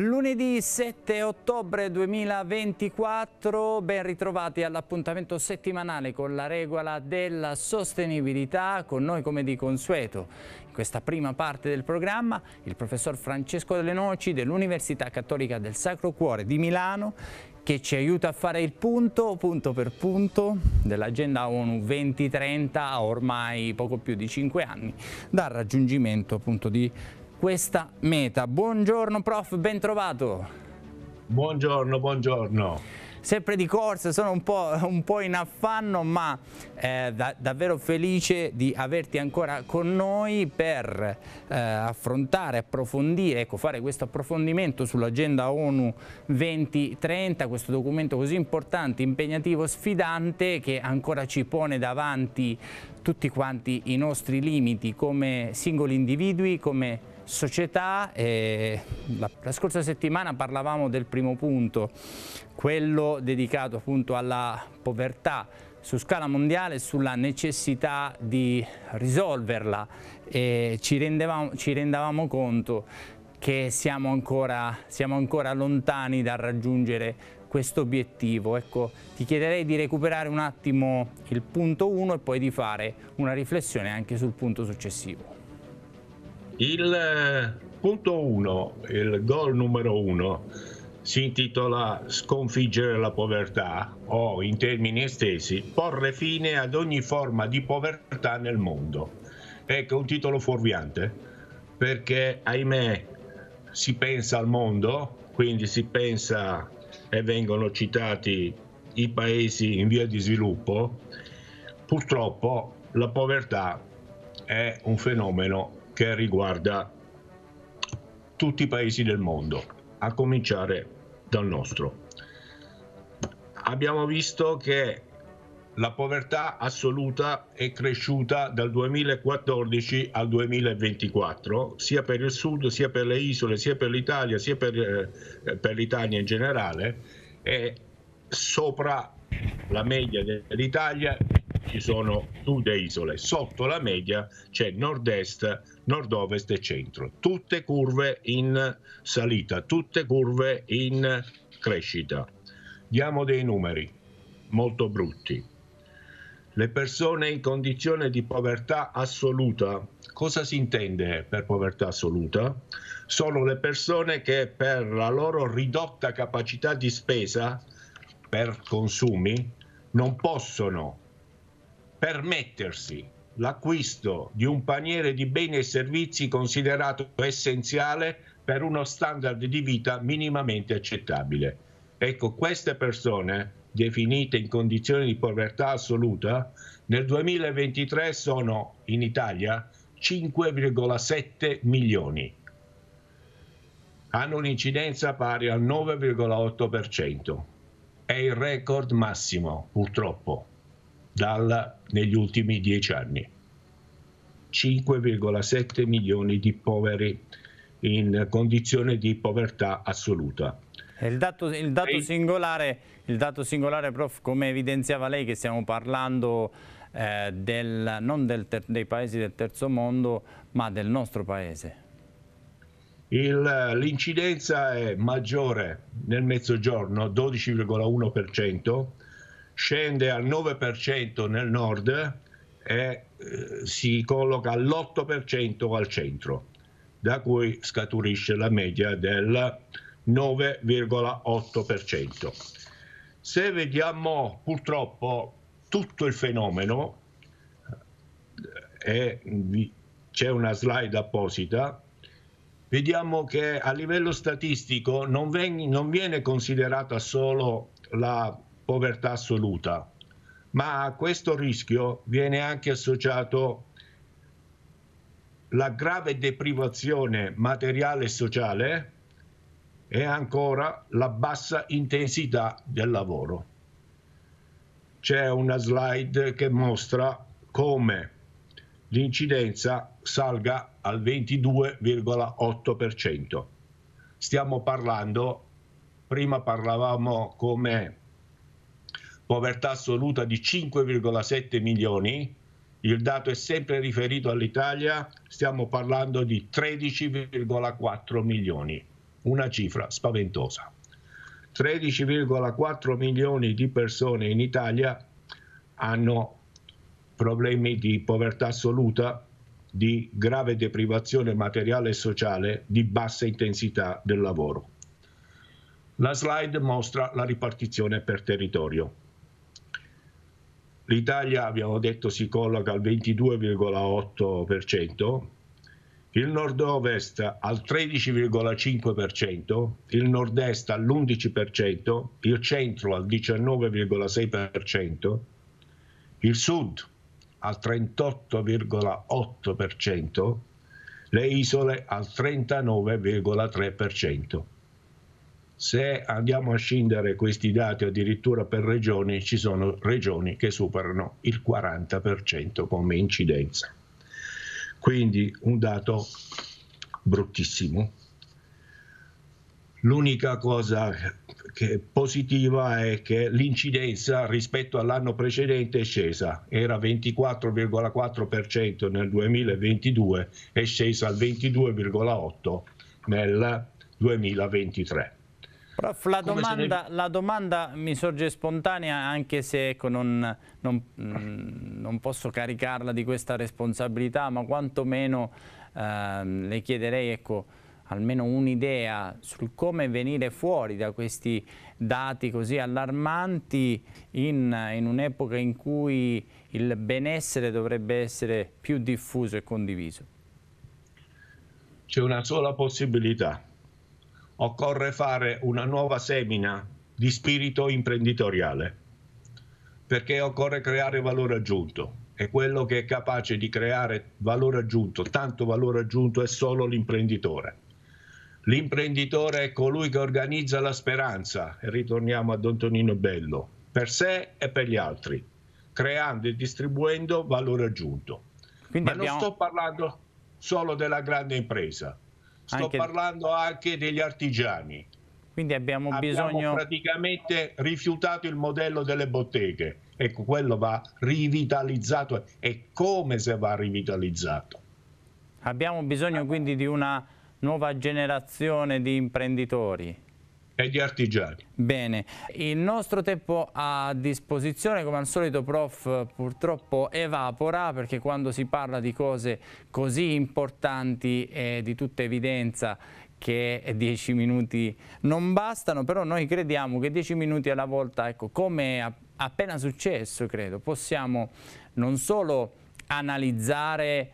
Lunedì 7 ottobre 2024, ben ritrovati all'appuntamento settimanale con la regola della sostenibilità, con noi come di consueto. In questa prima parte del programma il professor Francesco Delle Noci dell'Università Cattolica del Sacro Cuore di Milano che ci aiuta a fare il punto, punto per punto, dell'agenda ONU 2030 a ormai poco più di 5 anni dal raggiungimento appunto di questa meta. Buongiorno prof, ben trovato. Buongiorno, buongiorno. Sempre di corsa, sono un po', un po in affanno ma eh, da, davvero felice di averti ancora con noi per eh, affrontare, approfondire, ecco, fare questo approfondimento sull'agenda ONU 2030, questo documento così importante, impegnativo, sfidante che ancora ci pone davanti tutti quanti i nostri limiti come singoli individui, come società, eh, la, la, scorsa settimana parlavamo del primo punto, quello dedicato appunto alla povertà su scala mondiale e sulla necessità di risolverla e ci rendevamo, ci rendavamo conto che siamo ancora, siamo ancora lontani dal raggiungere questo obiettivo. Ecco, ti chiederei di recuperare un attimo il punto 1 e poi di fare una riflessione anche sul punto successivo. Il eh, punto 1, il gol numero 1, si intitola Sconfiggere la povertà o in termini estesi porre fine ad ogni forma di povertà nel mondo. Ecco, un titolo fuorviante perché ahimè si pensa al mondo, quindi si pensa e vengono citati i paesi in via di sviluppo, purtroppo la povertà è un fenomeno che riguarda tutti i paesi del mondo, a cominciare dal nostro. Abbiamo visto che la povertà assoluta è cresciuta dal 2014 al 2024, sia per il sud, sia per le isole, sia per l'Italia, sia per, eh, per l'Italia in generale, è sopra la media dell'Italia ci sono tutte isole, sotto la media c'è nord-est, nord-ovest e centro, tutte curve in salita, tutte curve in crescita. Diamo dei numeri molto brutti. Le persone in condizione di povertà assoluta, cosa si intende per povertà assoluta? Sono le persone che per la loro ridotta capacità di spesa per consumi non possono permettersi l'acquisto di un paniere di beni e servizi considerato essenziale per uno standard di vita minimamente accettabile. Ecco, queste persone definite in condizioni di povertà assoluta nel 2023 sono in Italia 5,7 milioni. Hanno un'incidenza pari al 9,8%. È il record massimo, purtroppo dalla, negli ultimi dieci anni. 5,7 milioni di poveri in condizione di povertà assoluta. Il dato, il, dato il dato, singolare, prof, come evidenziava lei che stiamo parlando eh, del, non del dei paesi del terzo mondo, ma del nostro paese? L'incidenza è maggiore nel mezzogiorno, 12,1%, scende al 9% nel nord e eh, si colloca all'8% al centro, da cui scaturisce la media del 9,8%. Se vediamo purtroppo tutto il fenomeno, eh, e c'è una slide apposita, vediamo che a livello statistico non, ven- non viene considerata solo la povertà assoluta, ma a questo rischio viene anche associato la grave deprivazione materiale e sociale e ancora la bassa intensità del lavoro. C'è una slide che mostra come l'incidenza salga al 22,8%. Stiamo parlando, prima parlavamo come povertà assoluta di 5,7 milioni, il dato è sempre riferito all'Italia, stiamo parlando di 13,4 milioni, una cifra spaventosa. 13,4 milioni di persone in Italia hanno problemi di povertà assoluta, di grave deprivazione materiale e sociale, di bassa intensità del lavoro. La slide mostra la ripartizione per territorio. L'Italia, abbiamo detto, si colloca al 22,8%, il nord-ovest al 13,5%, il nord-est all'11%, il centro al 19,6%, il sud al 38,8%, le isole al 39,3%. Se andiamo a scindere questi dati addirittura per regioni, ci sono regioni che superano il 40% come incidenza. Quindi un dato bruttissimo. L'unica cosa positiva è che l'incidenza rispetto all'anno precedente è scesa, era 24,4% nel 2022, è scesa al 22,8% nel 2023. Prof, la, domanda, la, domanda, mi sorge spontanea anche se ecco, non, non, mm, non, posso caricarla di questa responsabilità, ma quantomeno eh, le chiederei ecco, almeno un'idea sul come venire fuori da questi dati così allarmanti in, in un'epoca in cui il benessere dovrebbe essere più diffuso e condiviso. C'è una sola possibilità, occorre fare una nuova semina di spirito imprenditoriale, perché occorre creare valore aggiunto e quello che è capace di creare valore aggiunto, tanto valore aggiunto è solo l'imprenditore. L'imprenditore è colui che organizza la speranza, e ritorniamo ad Antonino Bello, per sé e per gli altri, creando e distribuendo valore aggiunto. Quindi Ma abbiamo... non sto parlando solo della grande impresa, sto anche... parlando anche degli artigiani. Quindi abbiamo, abbiamo bisogno... praticamente rifiutato il modello delle botteghe. Ecco, quello va rivitalizzato e come se va rivitalizzato. Abbiamo bisogno quindi di una nuova generazione di imprenditori e gli artigiani. Bene, il nostro tempo a disposizione come al solito prof purtroppo evapora perché quando si parla di cose così importanti e di tutta evidenza che dieci minuti non bastano, però noi crediamo che dieci minuti alla volta, ecco, come è appena successo, credo, possiamo non solo analizzare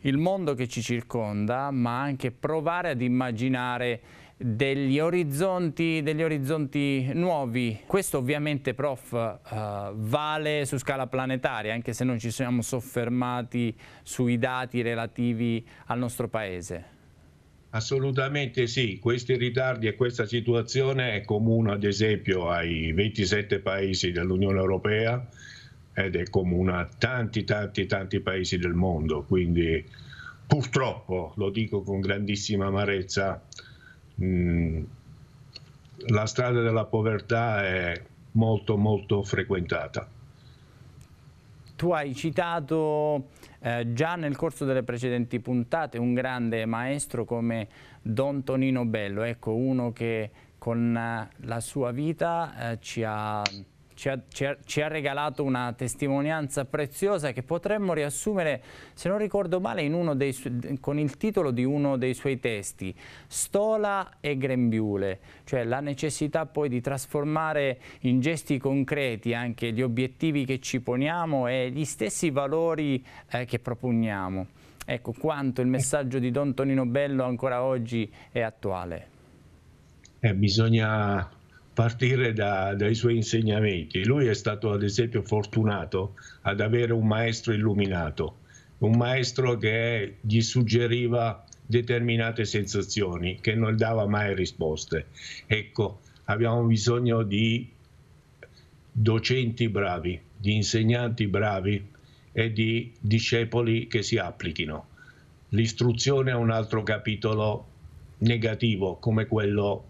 il mondo che ci circonda, ma anche provare ad immaginare degli orizzonti, degli orizzonti nuovi. Questo ovviamente, prof, eh, vale su scala planetaria, anche se non ci siamo soffermati sui dati relativi al nostro Paese. Assolutamente sì, questi ritardi e questa situazione è comune ad esempio ai 27 paesi dell'Unione Europea ed è comune a tanti tanti tanti paesi del mondo, quindi purtroppo, lo dico con grandissima amarezza, Mm, la strada della povertà è molto molto frequentata. Tu hai citato eh, già nel corso delle precedenti puntate un grande maestro come Don Tonino Bello, ecco uno che con eh, la sua vita eh, ci ha ci ha, ci, ha, ci ha, regalato una testimonianza preziosa che potremmo riassumere, se non ricordo male, dei, con il titolo di uno dei suoi testi, Stola e Grembiule, cioè la necessità poi di trasformare in gesti concreti anche gli obiettivi che ci poniamo e gli stessi valori eh, che propugniamo. Ecco quanto il messaggio di Don Tonino Bello ancora oggi è attuale. Eh, bisogna partire da, dai suoi insegnamenti. Lui è stato ad esempio fortunato ad avere un maestro illuminato, un maestro che gli suggeriva determinate sensazioni, che non dava mai risposte. Ecco, abbiamo bisogno di docenti bravi, di insegnanti bravi e di discepoli che si applichino. L'istruzione è un altro capitolo negativo come quello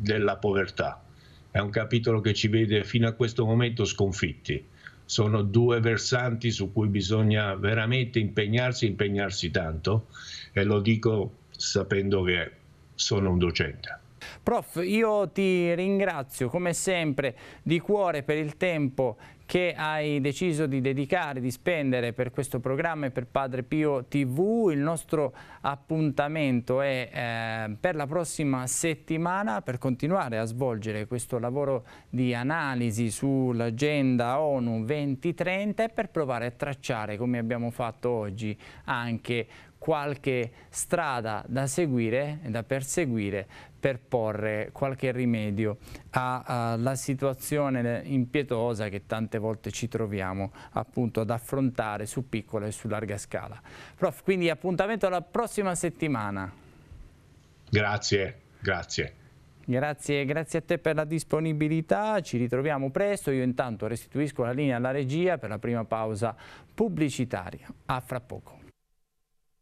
della povertà è un capitolo che ci vede fino a questo momento sconfitti. Sono due versanti su cui bisogna veramente impegnarsi, impegnarsi tanto e lo dico sapendo che sono un docente. Prof, io ti ringrazio come sempre di cuore per il tempo che hai deciso di dedicare, di spendere per questo programma e per Padre Pio TV. Il nostro appuntamento è eh, per la prossima settimana per continuare a svolgere questo lavoro di analisi sull'agenda ONU 2030 e per provare a tracciare, come abbiamo fatto oggi, anche qualche strada da seguire e da perseguire per porre qualche rimedio alla situazione impietosa che tante volte ci troviamo appunto ad affrontare su piccola e su larga scala. Prof, quindi appuntamento alla prossima settimana. Grazie, grazie. Grazie, grazie, a te per la disponibilità, ci ritroviamo presto, io intanto restituisco la linea alla regia per la prima pausa pubblicitaria. A fra poco.